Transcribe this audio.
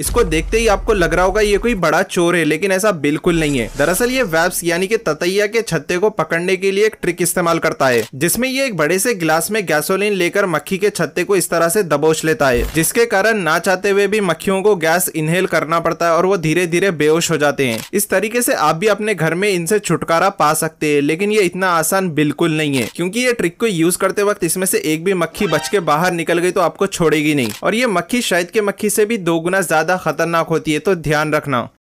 इसको देखते ही आपको लग रहा होगा ये कोई बड़ा चोर है लेकिन ऐसा बिल्कुल नहीं है दरअसल ये वेब्स यानी कि ततैया के छत्ते को पकड़ने के लिए एक ट्रिक इस्तेमाल करता है जिसमें ये एक बड़े से गिलास में गैसोलीन लेकर मक्खी के छत्ते को इस तरह से दबोच लेता है जिसके कारण ना चाहते हुए भी मक्खियों को गैस इनहेल करना पड़ता है और वो धीरे धीरे बेहोश हो जाते हैं इस तरीके से आप भी अपने घर में इनसे छुटकारा पा सकते है लेकिन ये इतना आसान बिल्कुल नहीं है क्यूँकी ये ट्रिक को यूज करते वक्त इसमें से एक भी मक्खी बच के बाहर निकल गई तो आपको छोड़ेगी नहीं और ये मक्खी शायद के मक्खी से भी दो गुना ज्यादा ज़्यादा खतरनाक होती है तो ध्यान रखना